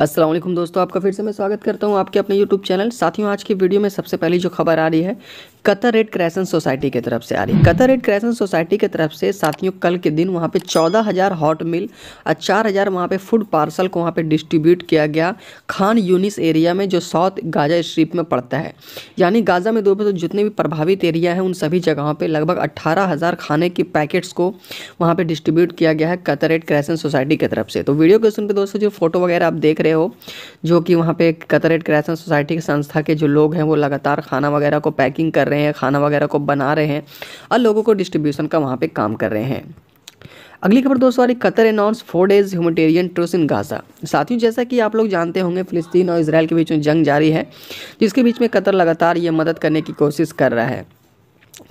असलम दोस्तों आपका फिर से मैं स्वागत करता हूं आपके अपने YouTube चैनल साथियों आज की वीडियो में सबसे पहली जो खबर आ रही है कतर रेड क्रैसन सोसाइटी की तरफ से आ रही कतर रेड क्रैसन सोसाइटी की तरफ से साथियों कल के दिन वहाँ पे चौदह हज़ार हॉट मिल और चार हज़ार वहाँ पे फूड पार्सल को वहाँ पे डिस्ट्रीब्यूट किया गया खान यूनिस एरिया में जो साउथ गाजा स्ट्रीप में पड़ता है यानी गाज़ा में दोपहर तो जितने भी प्रभावित एरिया हैं उन सभी जगहों पर लगभग अट्ठारह खाने के पैकेट्स को वहाँ पर डिस्ट्रीब्यूट किया गया है कतर रेड क्रैसन सोसाइटी की तरफ से तो वीडियो के सुनकर पर दोस्तों जो फोटो वगैरह आप देख रहे हो जो कि वहाँ पर कतर रेड क्रैसन सोसाइटी की संस्था के जो लोग हैं वो लगातार खाना वगैरह को पैकिंग कर रहे हैं खाना वगैरह को बना रहे हैं और लोगों को डिस्ट्रीब्यूशन का वहाँ पर काम कर रहे हैं अगली खबर दोस्तों वाली Qatar announce four days humanitarian truce in Gaza साथियों जैसा कि आप लोग जानते होंगे फिलिस्तीन और इसराइल के बीच में जंग जारी है जिसके बीच में कतर लगातार ये मदद करने की कोशिश कर रहा है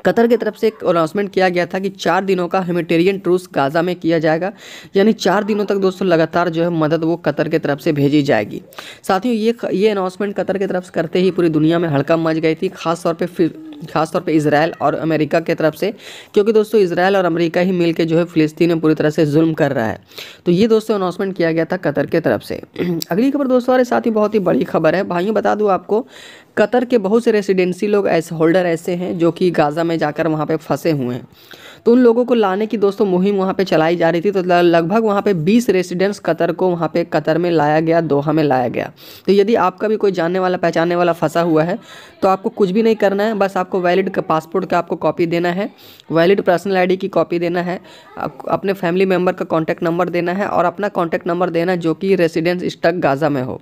कतर की तरफ से एक अनाउंसमेंट किया गया था कि चार दिनों का ह्यूमटेरियन ट्रूस गाज़ा में किया जाएगा यानी चार दिनों तक दोस्तों लगातार जो है मदद वो कतर की तरफ से भेजी जाएगी साथियों ये ये अनाउंसमेंट कतर की तरफ से करते ही पूरी दुनिया में हड़कम मच गई थी खासतौर पर खासतौर पर इसराइल और अमेरिका की तरफ से क्योंकि दोस्तों इसराइल और अमेरिका ही मिलकर जो है फिलिस्तीन में पूरी तरह से जुल्म कर रहा है तो ये दोस्तों अनाउंसमेंट किया गया था कतर की तरफ से अगली खबर दोस्तों हमारे साथ ही बहुत ही बड़ी खबर है भाइयों बता दूँ आपको कतर के बहुत से रेसिडेंसी लोग ऐसे होल्डर ऐसे हैं जो कि गाज़ा में जाकर वहाँ पर फंसे हुए हैं तो उन लोगों को लाने की दोस्तों मुहिम वहाँ पर चलाई जा रही थी तो लगभग वहाँ पर बीस रेसिडेंट्स कतर को वहाँ पर कतर में लाया गया दोहा में लाया गया तो यदि आपका भी कोई जानने वाला पहचानने वाला फंसा हुआ है तो आपको कुछ भी नहीं करना है बस आपको वैलिड पासपोर्ट का आपको कॉपी देना है वैलिड पर्सनल आईडी की कॉपी देना है अपने फैमिली मेम्बर का कॉन्टैक्ट नंबर देना है और अपना कॉन्टैक्ट नंबर देना जो कि रेसिडेंस स्टक गाज़ा में हो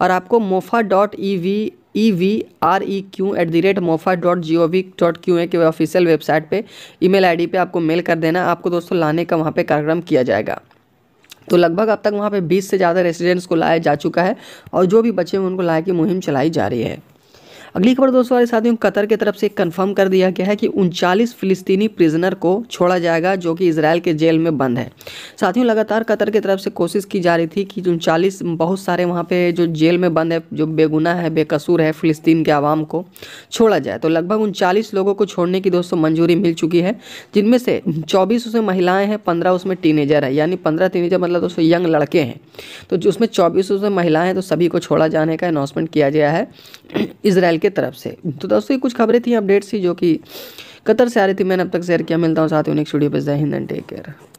और आपको MOFA dot E V E V R E Q at the rate MOFA dot G O V dot Q A के ऑफिशियल वेबसाइट पे ईमेल आईडी पे आपको मेल कर देना आपको दोस्तों लाने का वहाँ पे कार्यक्रम किया जाएगा तो लगभग अब तक वहाँ पे 20 से ज़्यादा रेसिडेंट्स को लाया जा चुका है और जो भी बचे हैं उनको लाए की मुहिम चलाई जा रही है अगली खबर दोस्तों हमारे साथियों कतर की तरफ से कंफर्म कर दिया गया है कि उनचालीस फिलिस्तीनी प्रिजनर को छोड़ा जाएगा जो कि इसराइल के जेल में बंद है साथियों लगातार कतर की तरफ से कोशिश की जा रही थी कि उनचालीस बहुत सारे वहाँ पे जो जेल में बंद है जो बेगुना है बेकसूर है फ़िलिस्तीन के आवाम को छोड़ा जाए तो लगभग उनचालीस लोगों को छोड़ने की दोस्तों मंजूरी मिल चुकी है जिनमें से चौबीस उसमें महिलाएँ हैं पंद्रह उसमें टीनेजर है यानी पंद्रह टीनेजर मतलब दोस्तों यंग लड़के हैं तो उसमें चौबीस उसमें महिलाएँ हैं तो सभी को छोड़ा जाने का अनाउंसमेंट किया गया है इसराइल के तरफ से तो दोस्तों ये कुछ खबरें थी अपडेट्स थी जो कि कतर से आ रही थी मैंने अब तक शेयर किया मिलता हूँ साथ ही उन्हें स्टूडियो पर जय हिंद एंड टेक केयर